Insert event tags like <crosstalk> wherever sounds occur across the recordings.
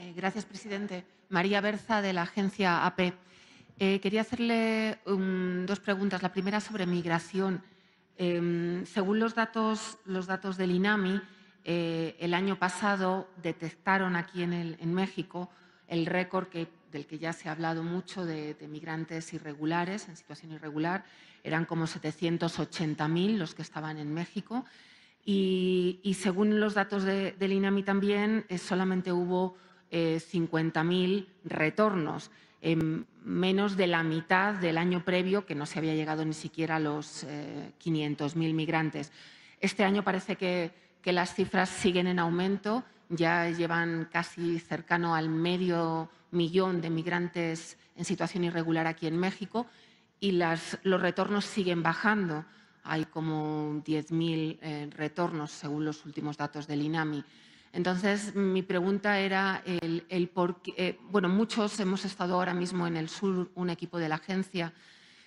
Eh, gracias, presidente. María Berza, de la agencia AP. Eh, quería hacerle um, dos preguntas. La primera sobre migración. Em, según los datos, del INAMI, eh, el año pasado detectaron aquí en, México el récord del que ya se ha hablado mucho de, migrantes irregulares, en situación irregular. Eran como 780.000 los que estaban en México. Y, según los datos del INAMI también, solamente hubo 50.000 eh, retornos, en menos de la mitad del año previo, que no se había llegado ni siquiera a los 500.000 eh, migrantes. Este año parece que, las cifras siguen en aumento, ya llevan casi cercano al medio millón de migrantes en situación irregular aquí en México y los retornos siguen bajando. Hay como 10.000 eh, retornos según los últimos datos del INAMI. Entonces, mi pregunta era el, por qué, eh, bueno, muchos hemos estado ahora mismo en el sur, un equipo de la agencia.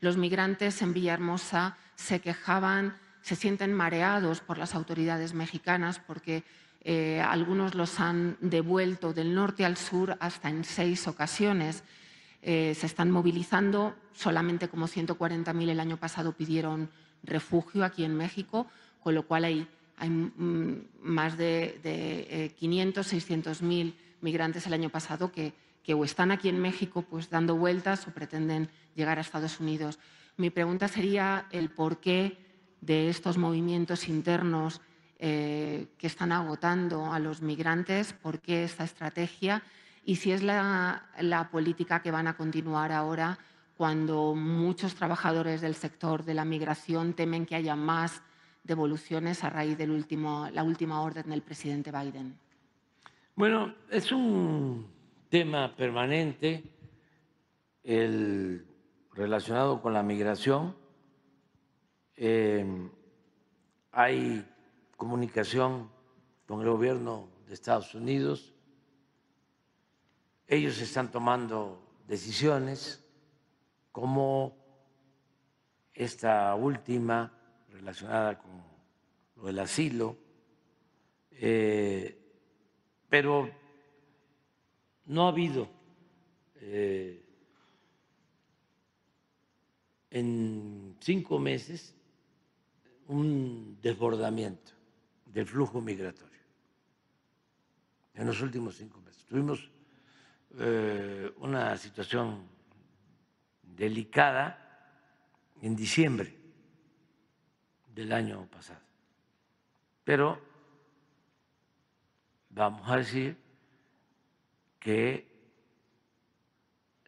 Los migrantes en Villahermosa se quejaban, se sienten mareados por las autoridades mexicanas porque eh, algunos los han devuelto del norte al sur hasta en seis ocasiones. Eh, se están movilizando, solamente como 140.000 el año pasado pidieron refugio aquí en México, con lo cual hay hay más de, 500, 600 eh, mil migrantes el año pasado que, o están aquí en México pues dando vueltas o pretenden llegar a Estados Unidos. Mi pregunta sería el porqué de estos movimientos internos eh, que están agotando a los migrantes, por qué esta estrategia y si es la política que van a continuar ahora cuando muchos trabajadores del sector de la migración temen que haya más devoluciones a raíz de la última orden del presidente Biden? Bueno, es un tema permanente el relacionado con la migración. Em, hay comunicación con el gobierno de Estados Unidos. Ellos están tomando decisiones como esta última relacionada con o el asilo, eh, pero no ha habido eh, en cinco meses un desbordamiento del flujo migratorio. En los últimos cinco meses. Tuvimos eh, una situación delicada en diciembre del año pasado pero vamos a decir que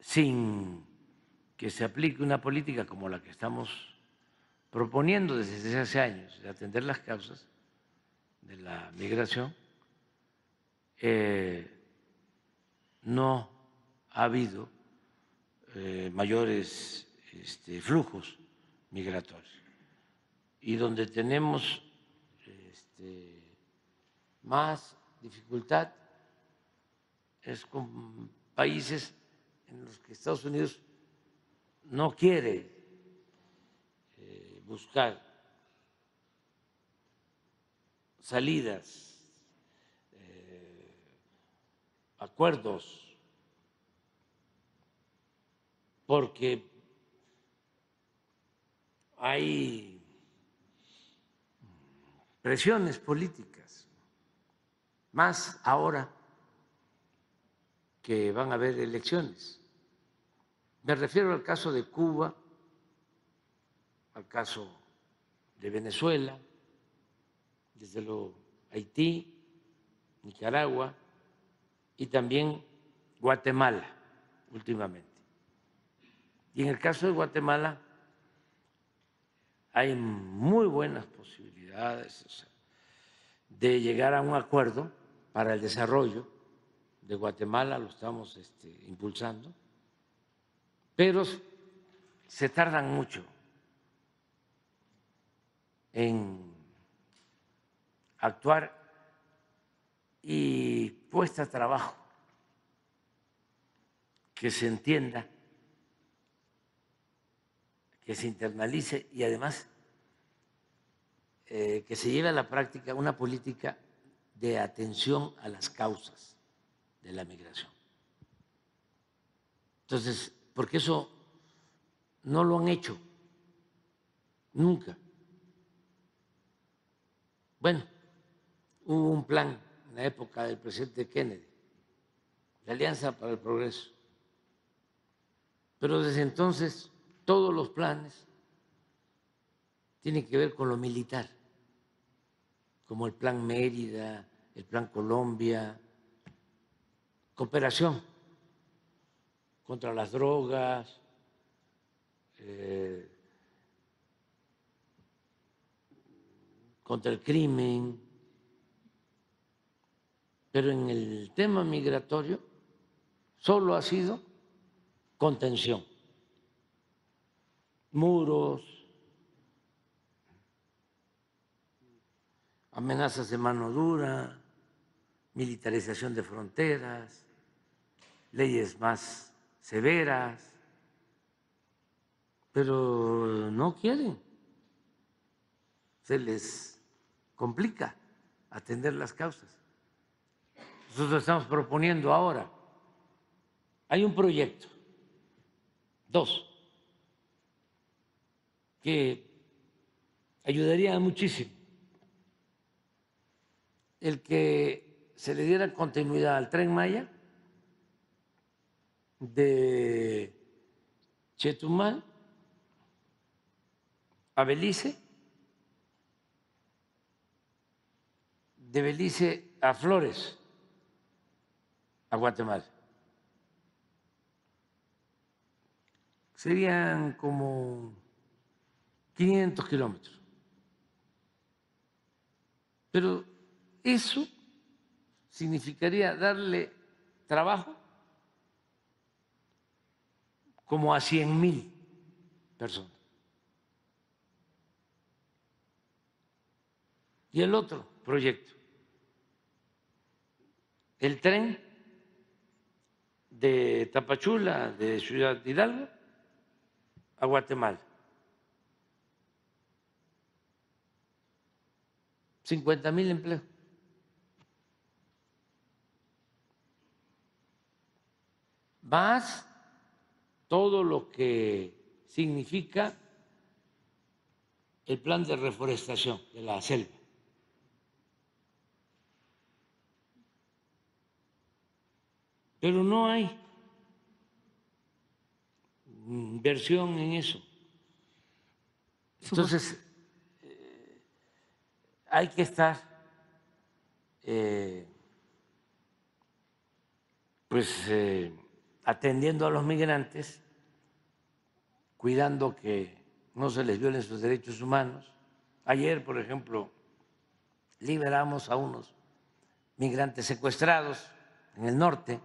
sin que se aplique una política como la que estamos proponiendo desde hace años de atender las causas de la migración, eh, no ha habido eh, mayores este, flujos migratorios. Y donde tenemos este, más dificultad es con países en los que Estados Unidos no quiere eh, buscar salidas, eh, acuerdos, porque hay presiones políticas, más ahora que van a haber elecciones. Me refiero al caso de Cuba, al caso de Venezuela, desde lo Haití, Nicaragua y también Guatemala últimamente. Y en el caso de Guatemala, hay muy buenas posibilidades de llegar a un acuerdo para el desarrollo de Guatemala, lo estamos este, impulsando, pero se tardan mucho en actuar y a trabajo que se entienda que se internalice y además eh, que se lleve a la práctica una política de atención a las causas de la migración. Entonces, porque eso no lo han hecho nunca. Bueno, hubo un plan en la época del presidente Kennedy, la Alianza para el Progreso, pero desde entonces todos los planes tienen que ver con lo militar, como el plan Mérida, el plan Colombia, cooperación contra las drogas, eh, contra el crimen, pero en el tema migratorio solo ha sido contención muros, amenazas de mano dura, militarización de fronteras, leyes más severas, pero no quieren. Se les complica atender las causas. Nosotros estamos proponiendo ahora, hay un proyecto, dos, que ayudaría muchísimo el que se le diera continuidad al tren Maya de Chetumal a Belice, de Belice a Flores, a Guatemala. Serían como 500 kilómetros. Pero eso significaría darle trabajo como a 100 mil personas. Y el otro proyecto, el tren de Tapachula, de Ciudad Hidalgo, a Guatemala. 50 mil empleos. Más todo lo que significa el plan de reforestación de la selva. Pero no hay inversión en eso. Entonces, hay que estar eh, pues eh, atendiendo a los migrantes, cuidando que no se les violen sus derechos humanos. Ayer, por ejemplo, liberamos a unos migrantes secuestrados en el norte.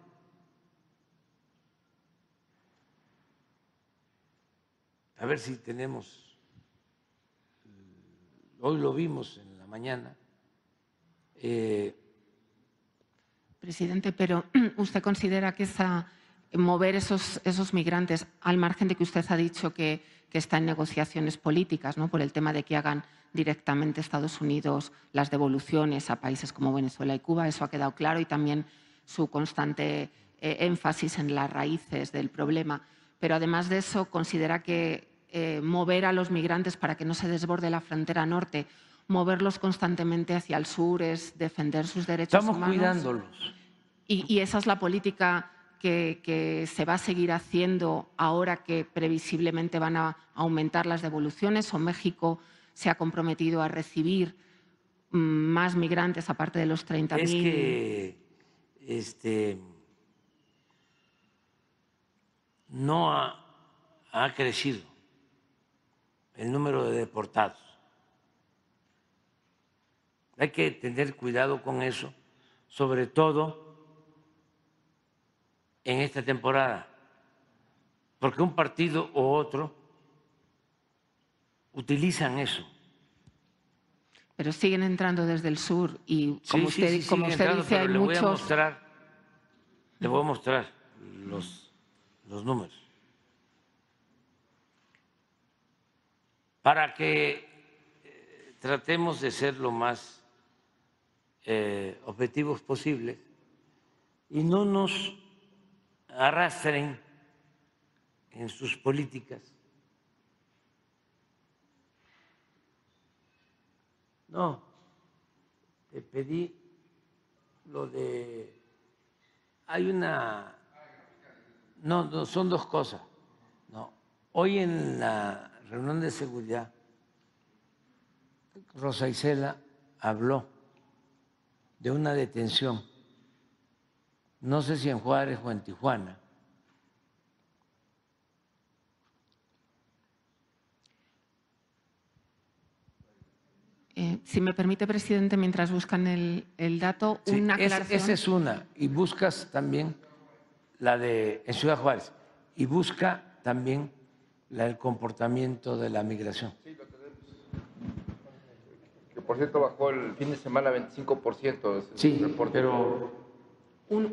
A ver si tenemos, eh, hoy lo vimos en mañana. Eh, Presidente, pero <clears throat> ¿usted considera que mover esos, esos migrantes, al margen de que usted ha dicho que, está en negociaciones políticas, ¿no? por el tema de que hagan directamente Estados Unidos las devoluciones a países como Venezuela y Cuba, eso ha quedado claro, y también su constante eh, énfasis en las raíces del problema. Pero además de eso, ¿considera que eh, mover a los migrantes para que no se desborde la frontera norte moverlos constantemente hacia el sur, es defender sus derechos humanos. Estamos cuidándolos. Y, esa es la política que, se va a seguir haciendo ahora que previsiblemente van a aumentar las devoluciones o México se ha comprometido a recibir mm, más migrantes aparte de los 30.000. Es que este, no ha crecido el número de deportados hay que tener cuidado con eso, sobre todo en esta temporada, porque un partido u otro utilizan eso. Pero siguen entrando desde el sur y como usted, como dice, hay le Voy a mostrar, le voy a mostrar los, los números. Para que eh, tratemos de ser lo más eh, objetivos posibles y no nos arrastren en sus políticas. No, te pedí lo de... Hay una... No, no, son dos cosas. No, hoy en la reunión de seguridad, Rosa Isela habló de una detención, no sé si en Juárez o en Tijuana, eh, si me permite, presidente, mientras buscan el, dato, una aclaración. Esa es una. Y buscas también la de en Ciudad Juárez. Y busca también la del comportamiento de la migración por cierto bajó el fin de semana 25%. Sí, reporte. pero un,